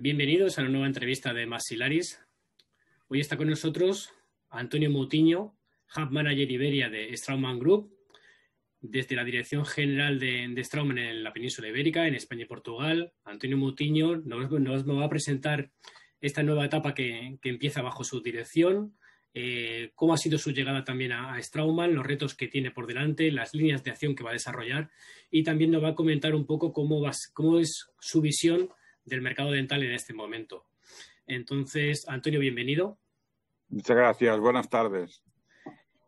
Bienvenidos a la nueva entrevista de Maxilaris. Hoy está con nosotros Antonio Mutiño, Hub Manager Iberia de Straumann Group, desde la Dirección General de, de Straumann en la Península Ibérica, en España y Portugal. Antonio Mutiño nos, va a presentar esta nueva etapa que, empieza bajo su dirección, eh, cómo ha sido su llegada también a, a, Straumann, los retos que tiene por delante, las líneas de acción que va a desarrollar y también nos va a comentar un poco cómo, cómo es su visión del mercado dental en este momento. Entonces, Antonio, bienvenido. Muchas gracias, buenas tardes.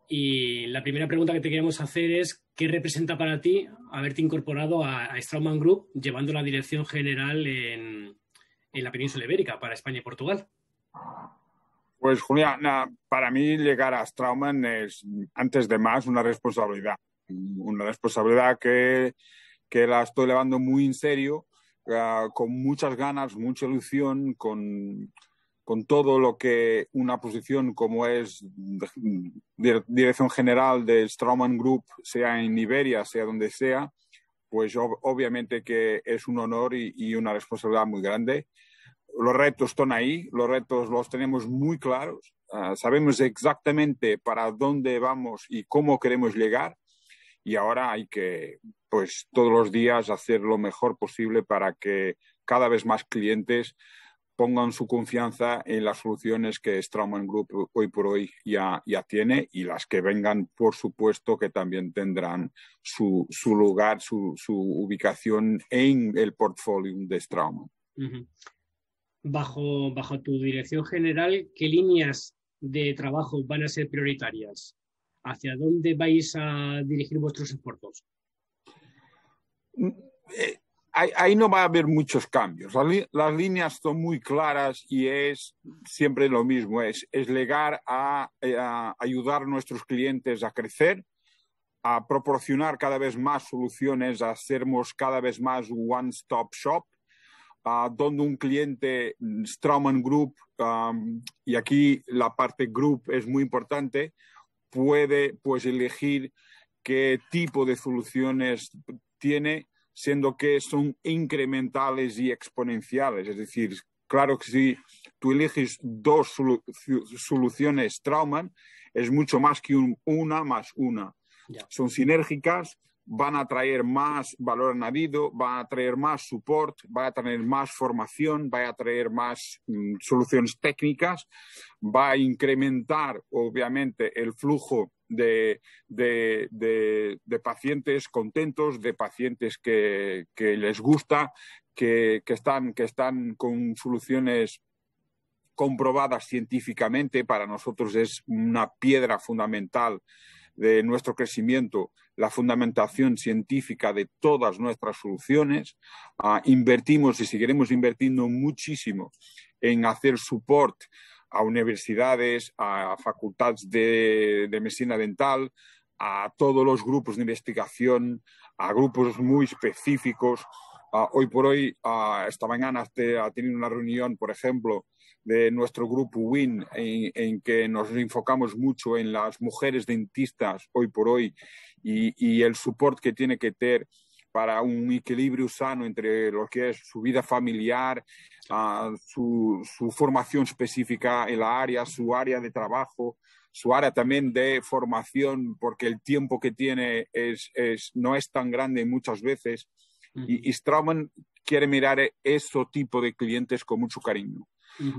Y la primera pregunta que te queremos hacer es, ¿qué representa para ti haberte incorporado a, Strauman Group llevando la dirección general en, la península ibérica para España y Portugal? Pues Julián, para mí llegar a Straumann es, antes de más, una responsabilidad. Una responsabilidad que, que la estoy llevando muy en serio Ah, con muchas ganas, mucha ilusión, con, con, todo lo que una posición como es dirección general de Straumann Group, sea en Iberia, sea donde sea, pues obviamente que es un honor y, una responsabilidad muy grande los retos están ahí, los retos los tenemos muy claros, ah, sabemos exactamente para dónde vamos y cómo queremos llegar y ahora hay que, pues todos los días, hacer lo mejor posible para que cada vez más clientes pongan su confianza en las soluciones que Strauman Group hoy por hoy ya, tiene y las que vengan, por supuesto, que también tendrán su, su lugar, su, su, ubicación en el portfolio de Strauman. bajo, bajo tu dirección general, ¿qué líneas de trabajo van a ser prioritarias? ¿hacia dónde vais a dirigir vuestros esfuerzos? Mm, eh, ahí, no va a haber muchos cambios. Las, líneas son muy claras y es siempre lo mismo, es, es llegar eh, a, ayudar a nuestros clientes a crecer, a proporcionar cada vez más soluciones, a hacernos cada vez más one-stop shop, a donde un cliente, mm, Strauman Group, y aquí la parte group es muy importante, puede pues elegir qué tipo de soluciones tiene, siendo que son incrementales y exponenciales. Es decir, claro que si tú eliges dos soluciones Trauman, es mucho más que una más una. Son sinérgicas van a traer más valor añadido, van a traer más support, van a traer más formación, van a traer más mm, soluciones técnicas, va a incrementar obviamente el flujo de, pacientes contentos, de pacientes que, les gusta, que, están, que están con soluciones comprobadas científicamente. Para nosotros es una piedra fundamental de nuestro crecimiento la fundamentación científica de todas nuestras soluciones. Ah, invertimos y seguiremos invirtiendo muchísimo en hacer soporte a universidades, a facultades de, medicina dental, a todos los grupos de investigación, a grupos muy específicos. Ah, hoy por hoy, ah, esta mañana este, ha tenido una reunión, por ejemplo, de nuestro grupo WIN, en, que nos enfocamos mucho en las mujeres dentistas hoy por hoy y, el soporte que tiene que tener para un equilibrio sano entre lo que es su vida familiar, ah, su, formación específica en la área, su área de trabajo, su área también de formación, porque el tiempo que tiene es, no es tan grande muchas veces. Y, y Strauman quiere mirar ese tipo de clientes con mucho cariño.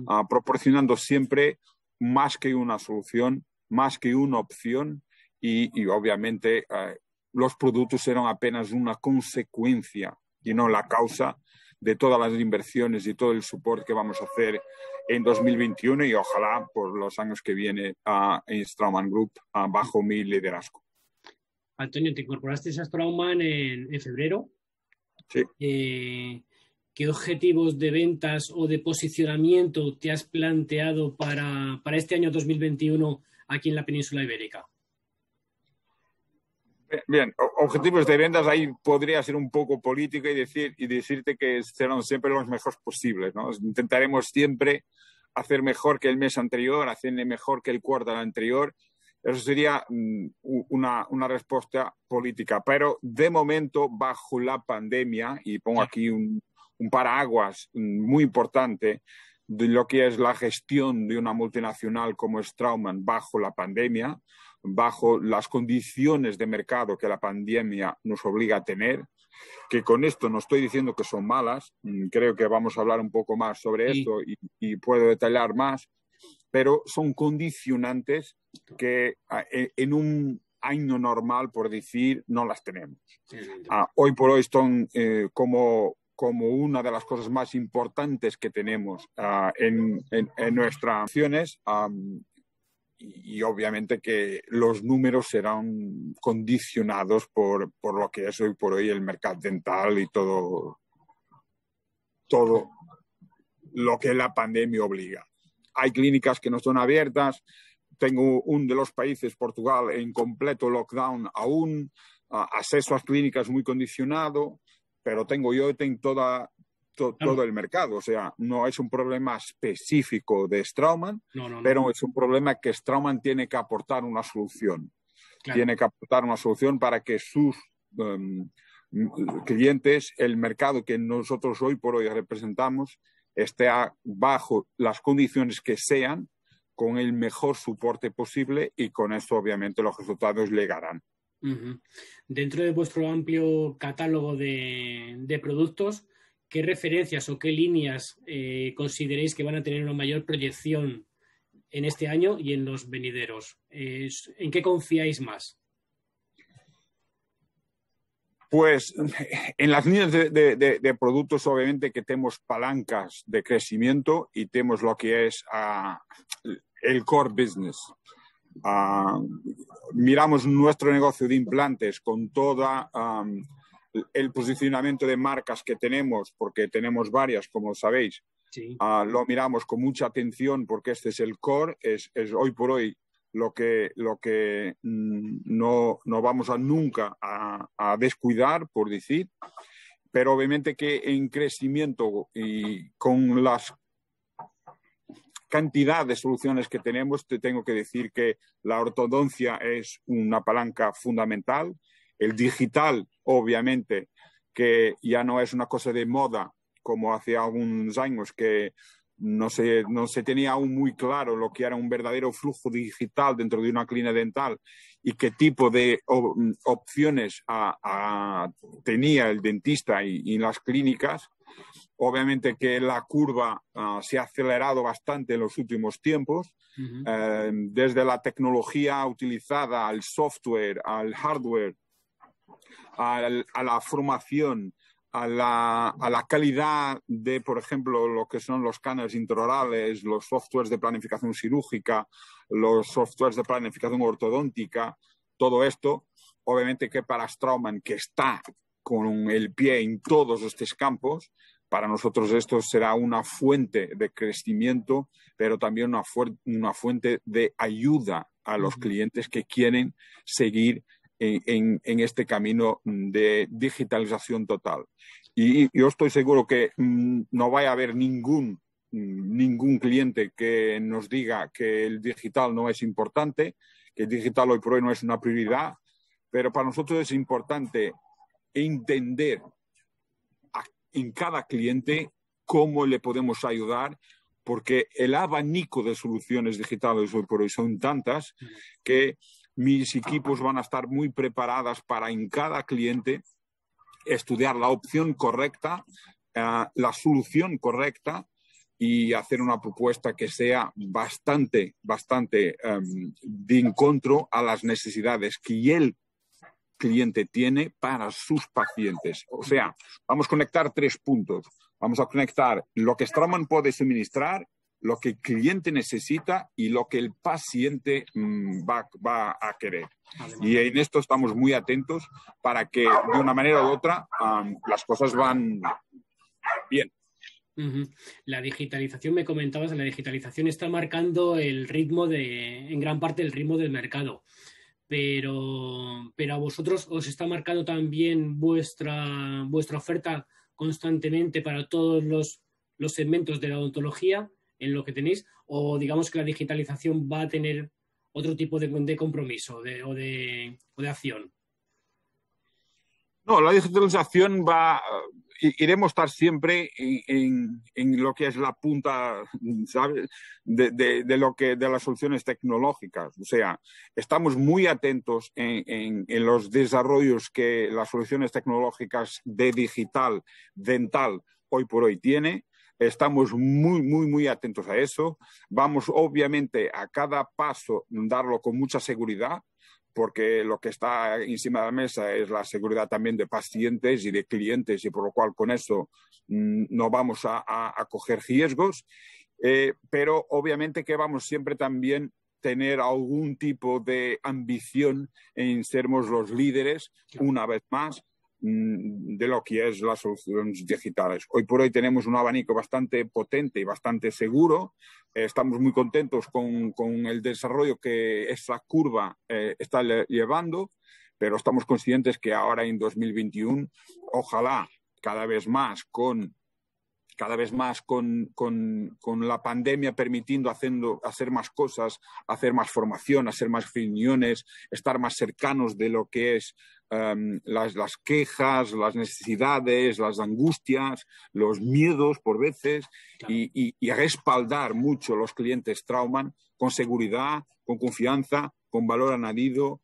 Ah, proporcionando siempre más que una solución, más que una opción y, obviamente eh, los productos eran apenas una consecuencia y no la causa de todas las inversiones y todo el soporte que vamos a hacer en 2021 y ojalá por los años que viene a Strauman Group bajo mi liderazgo. Antonio, te incorporaste a Strauman en, febrero. Sí. Eh, ¿Qué objetivos de ventas o de posicionamiento te has planteado para, este año 2021 aquí en la península ibérica? Eh, bien, objetivos de ventas ahí podría ser un poco política y decir y decirte que serán siempre los mejores posibles, ¿no? Intentaremos siempre hacer mejor que el mes anterior, hacerle mejor que el cuarto anterior. Eso sería mm, una, una, respuesta política. Pero de momento, bajo la pandemia, y pongo aquí un, un paraguas muy importante de lo que es la gestión de una multinacional como Strauman bajo la pandemia, bajo las condiciones de mercado que la pandemia nos obliga a tener, que con esto no estoy diciendo que son malas, mm, creo que vamos a hablar un poco más sobre esto y, puedo detallar más, pero son condicionantes que e, en un año normal, por decir, no las tenemos. Ah, hoy por hoy son eh, como como una de las cosas más importantes que tenemos ah, en, en, nuestras acciones. y, obviamente que los números serán condicionados por, por, lo que es hoy por hoy el mercado dental y todo, todo lo que la pandemia obliga. Hay clínicas que no son abiertas. Tengo un de los países, Portugal, en completo lockdown aún. Ah, acceso a clínicas muy condicionado pero tengo yo tengo ah, todo el mercado. O sea, no es un problema específico de Strauman, pero es un problema que Strauman tiene que aportar una solución. Tiene que aportar una solución para que sus em, clientes, el mercado que nosotros hoy por hoy representamos, esté bajo las condiciones que sean, con el mejor soporte posible y con eso obviamente los resultados llegarán. Dentro de vuestro amplio catálogo de, productos, ¿qué referencias o qué líneas eh, consideréis que van a tener una mayor proyección en este año y en los venideros? ¿En qué confiáis más? Pues en las líneas de, productos, obviamente que tenemos palancas de crecimiento y tenemos lo que es ah, el core business Ah, miramos nuestro negocio de implantes con todo el posicionamiento de marcas que tenemos, porque tenemos varias, como sabéis, ah, lo miramos con mucha atención porque este es el core, es, es hoy por hoy lo que, lo que mm, no, vamos a nunca a, a, descuidar, por decir, pero obviamente que en crecimiento y con las cantidad de soluciones que tenemos, te tengo que decir que la ortodoncia es una palanca fundamental. El digital, obviamente, que ya no es una cosa de moda como hace algunos años que no se, tenía aún muy claro lo que era un verdadero flujo digital dentro de una clínica dental y qué tipo de opciones tenía el dentista y, las clínicas. Obviamente que la curva ah, se ha acelerado bastante en los últimos tiempos, em, desde la tecnología utilizada al software, al hardware, a la formación, a la, calidad de, por ejemplo, lo que son los canales intraorales, los softwares de planificación cirúrgica, los softwares de planificación ortodóntica, todo esto, obviamente que para Strauman, que está con el pie en todos estos campos, para nosotros esto será una fuente de crecimiento, pero también una, una fuente de ayuda a los clientes que quieren seguir en, este camino de digitalización total. Y, yo estoy seguro que mm, no va a haber ningún mm, ningún cliente que nos diga que el digital no es importante, que el digital hoy por hoy no es una prioridad, pero para nosotros es importante entender en cada cliente cómo le podemos ayudar, porque el abanico de soluciones digitales hoy por hoy son tantas que mis equipos van a estar muy preparadas para en cada cliente estudiar la opción correcta, eh, la solución correcta y hacer una propuesta que sea bastante, bastante em, de encontro a las necesidades que el cliente tiene para sus pacientes. O sea, vamos a conectar tres puntos. Vamos a conectar lo que Stroman puede suministrar lo que el cliente necesita y lo que el paciente mm, va, a querer. Y en esto estamos muy atentos para que de una manera u otra las cosas van bien. La digitalización, me comentabas, la digitalización está marcando el ritmo de, en gran parte, el ritmo del mercado. Pero, pero a vosotros os está marcando también vuestra, vuestra oferta constantemente para todos los segmentos de la odontología en lo que tenéis? ¿O digamos que la digitalización va a tener otro tipo de, compromiso de, o, de, de acción? No, la digitalización va, iremos estar siempre en, lo que es la punta, ¿sabes? De, de, lo que, de las soluciones tecnológicas. O sea, estamos muy atentos en, en, los desarrollos que las soluciones tecnológicas de digital, dental, hoy por hoy tiene. Estamos muy, muy, muy atentos a eso. Vamos, obviamente, a cada paso darlo con mucha seguridad, porque lo que está encima de la mesa es la seguridad también de pacientes y de clientes, y por lo cual con eso mm, no vamos a, coger riesgos. Eh, pero obviamente que vamos siempre también tener algún tipo de ambición en sermos los líderes una vez más Mm, de lo que es las soluciones digitales. Hoy por hoy tenemos un abanico bastante potente y bastante seguro. Eh, estamos muy contentos con, el desarrollo que esa curva eh, está llevando, pero estamos conscientes que ahora en 2021, ojalá cada vez más con cada vez más con, la pandemia permitiendo hacer más cosas, hacer más formación, hacer más reuniones, estar más cercanos de lo que es em, las, quejas, las necesidades, las angustias, los miedos por veces y, y, respaldar mucho los clientes Trauman con seguridad, con confianza, con valor añadido,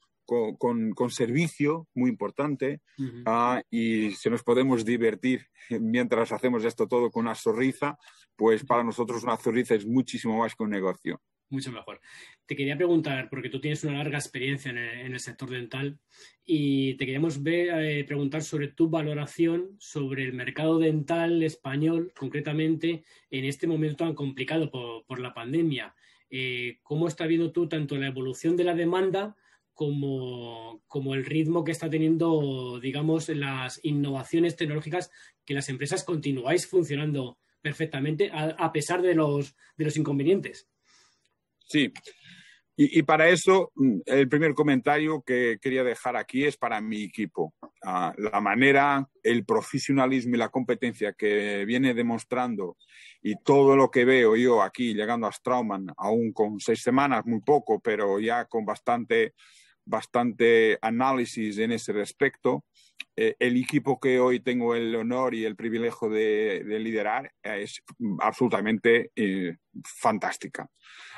con, servicio muy importante ah, y si nos podemos divertir mientras hacemos esto todo con una sonrisa, pues para nosotros una sonrisa es muchísimo más que un negocio. Mucho mejor. Te quería preguntar, porque tú tienes una larga experiencia en el, sector dental, y te queríamos ver, eh, preguntar sobre tu valoración sobre el mercado dental español, concretamente en este momento tan complicado por, la pandemia. Eh, ¿Cómo está viendo tú tanto la evolución de la demanda como, el ritmo que está teniendo, digamos, las innovaciones tecnológicas, que las empresas continuáis funcionando perfectamente a, pesar de los, inconvenientes. Sí, y, para eso, mm, el primer comentario que quería dejar aquí es para mi equipo. Ah, la manera, el profesionalismo y la competencia que viene demostrando y todo lo que veo yo aquí llegando a Strauman, aún con seis semanas, muy poco, pero ya con bastante bastante análisis en ese respecto. Eh, el equipo que hoy tengo el honor y el privilegio de, liderar es absolutamente eh, fantástica.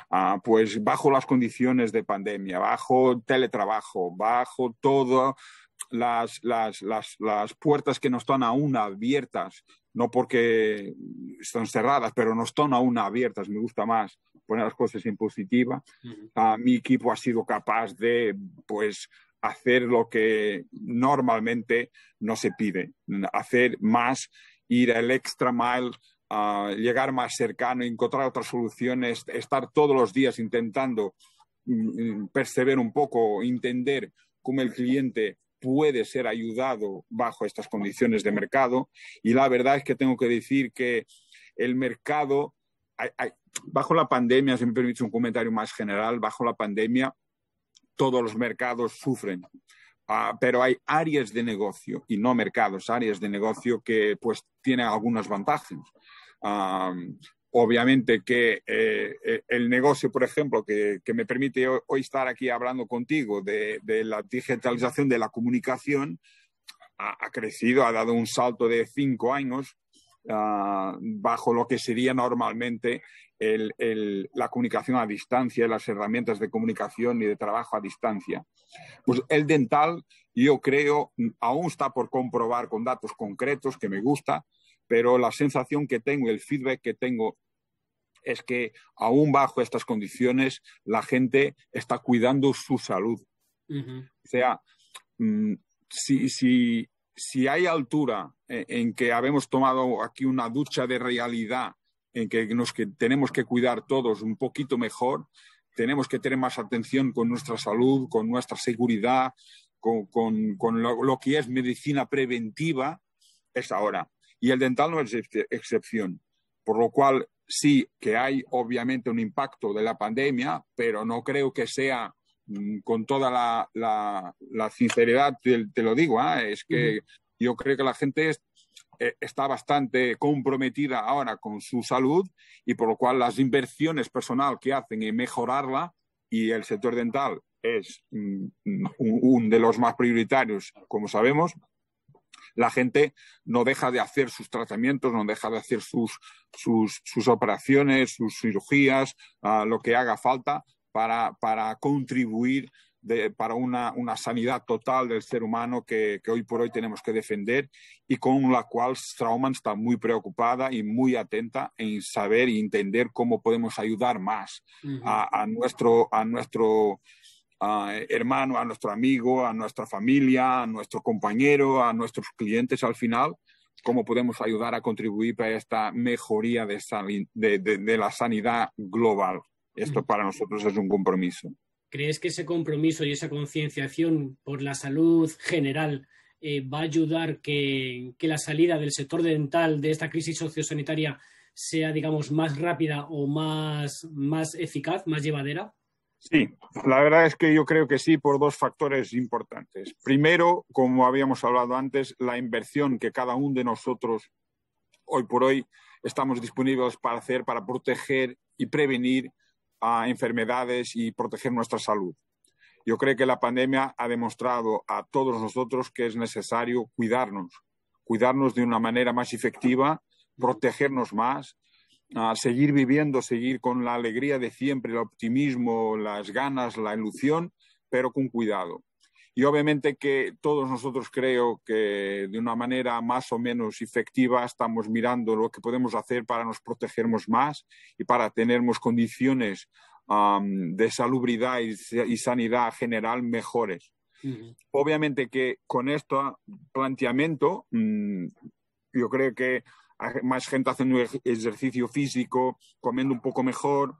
Ah, pues bajo las condiciones de pandemia, bajo teletrabajo, bajo todas las, las, las, las, puertas que no están aún abiertas, no porque están cerradas, pero no están aún abiertas, me gusta más poner las cosas en positiva. Ah, mi equipo ha sido capaz de, pues, hacer lo que normalmente no se pide, hacer más, ir el extra mile, ah, llegar más cercano, encontrar otras soluciones, estar todos los días intentando mm, mm, percibir un poco, entender cómo el cliente puede ser ayudado bajo estas condiciones de mercado. Y la verdad es que tengo que decir que el mercado bajo la pandemia, si me permite un comentario más general, bajo la pandemia todos los mercados sufren, ah, pero hay áreas de negocio y no mercados, áreas de negocio que pues tienen algunas ventajas. obviamente que eh, eh, el negocio, por ejemplo, que, me permite hoy estar aquí hablando contigo de, la digitalización de la comunicación, ha, crecido, ha dado un salto de cinco años Ah, bajo lo que sería normalmente la comunicación a distancia, las herramientas de comunicación y de trabajo a distancia. Pues el dental, yo creo, aún está por comprobar con datos concretos que me gusta, pero la sensación que tengo, el feedback que tengo es que aún bajo estas condiciones la gente está cuidando su salud. O sea, mm, si, si, si hay altura eh, en, que habemos tomado aquí una ducha de realidad, en que nos tenemos que cuidar todos un poquito mejor, tenemos que tener más atención con nuestra salud, con nuestra seguridad, con, lo, que es medicina preventiva, es ahora. Y el dental no es excepción. Por lo cual, sí que hay obviamente un impacto de la pandemia, pero no creo que sea Mm, con toda la, sinceridad te, lo digo, ¿eh? es que yo creo que la gente eh, está bastante comprometida ahora con su salud y por lo cual las inversiones personal que hacen en mejorarla y el sector dental es mm, uno de los más prioritarios, como sabemos, la gente no deja de hacer sus tratamientos, no deja de hacer sus, operaciones, sus cirugías, a ah, lo que haga falta para, para contribuir para una, una, sanidad total del ser humano que, que, hoy por hoy tenemos que defender y con la cual Strauman está muy preocupada y muy atenta en saber y entender cómo podemos ayudar más a, nuestro, a nuestro hermano, a nuestro amigo, a nuestra familia, a nuestro compañero, a nuestros clientes al final cómo podemos ayudar a contribuir para esta mejoría de la sanidad global. Esto para nosotros es un compromiso. ¿Crees que ese compromiso y esa concienciación por la salud general eh, va a ayudar que, la salida del sector dental de esta crisis sociosanitaria sea, digamos, más rápida o más, más eficaz, más llevadera? Sí, la verdad es que yo creo que sí por dos factores importantes. Primero, como habíamos hablado antes, la inversión que cada uno de nosotros hoy por hoy estamos disponibles para hacer, para proteger y prevenir a enfermedades y proteger nuestra salud. Yo creo que la pandemia ha demostrado a todos nosotros que es necesario cuidarnos, cuidarnos de una manera más efectiva, protegernos más, seguir viviendo, seguir con la alegría de siempre, el optimismo, las ganas, la ilusión, pero con cuidado. Y obviamente que todos nosotros creo que de una manera más o menos efectiva estamos mirando lo que podemos hacer para nos protegernos más y para tenernos condiciones de salubridad y, sanidad general mejores. Obviamente que con este planteamiento, mm, yo creo que hay más gente haciendo ejercicio físico, comiendo un poco mejor,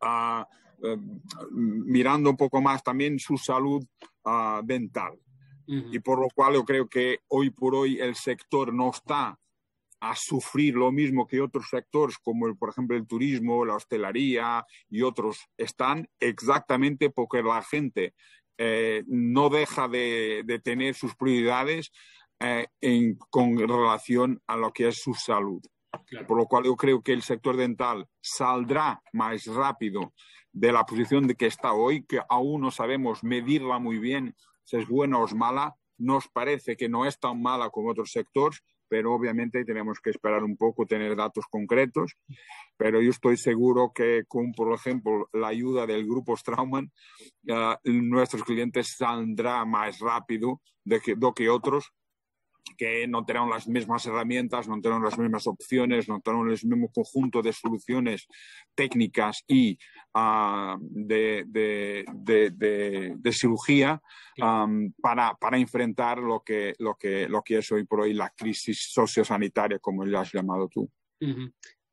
ah, eh, mirando un poco más también su salud ah, dental. Y por lo cual yo creo que hoy por hoy el sector no está a sufrir lo mismo que otros sectores como por ejemplo el turismo, la hostelería y otros están exactamente porque la gente eh, no deja de, tener sus prioridades eh, en, con relación a lo que es su salud. Por lo cual yo creo que el sector dental saldrá más rápido de la posición de que está hoy, que aún no sabemos medirla muy bien, si es buena o es mala. Nos parece que no es tan mala como otros sectores, pero obviamente tenemos que esperar un poco, tener datos concretos. Pero yo estoy seguro que con, por ejemplo, la ayuda del grupo Straumann eh, nuestros clientes saldrán más rápido de que, de que otros que no tenemos las mismas herramientas, no tenemos las mismas opciones, no tenemos el mismo conjunto de soluciones técnicas y ah, de, cirugía para, enfrentar lo que, lo, que, es hoy por hoy la crisis sociosanitaria, como ya has llamado tú.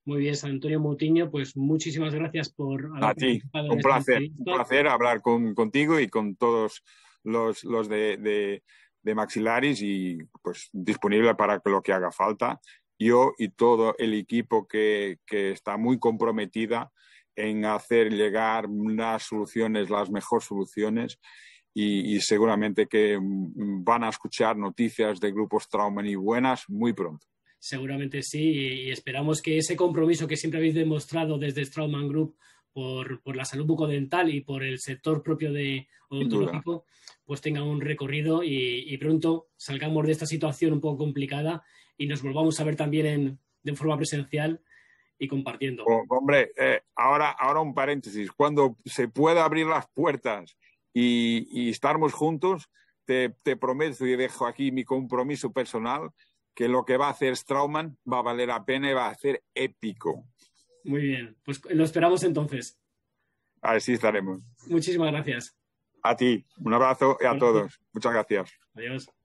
Muy bien, San Antonio Mutiño, pues muchísimas gracias por haber A ti, un este placer, un placer hablar contigo y con todos los, los de de maxilares y pues disponible para lo que haga falta. Yo y todo el equipo que, que está muy comprometida en hacer llegar las soluciones, las mejores soluciones. Y, seguramente que van a escuchar noticias de grupos Trauman y buenas muy pronto. Seguramente sí, y esperamos que ese compromiso que siempre habéis demostrado desde Trauman Group por, la salud bucodental y por el sector propio de odontológico, pues tenga un recorrido y, pronto salgamos de esta situación un poco complicada y nos volvamos a ver también en, de forma presencial y compartiendo. Oh, hombre, eh, ahora, ahora un paréntesis. Cuando se pueda abrir las puertas y, estarmos juntos, te, te prometo y dejo aquí mi compromiso personal que lo que va a hacer Strauman va a valer la pena y va a ser épico muy bien, pues lo esperamos entonces. Así estaremos. Muchísimas gracias. A ti, un abrazo y a todos. Muchas gracias. Adiós.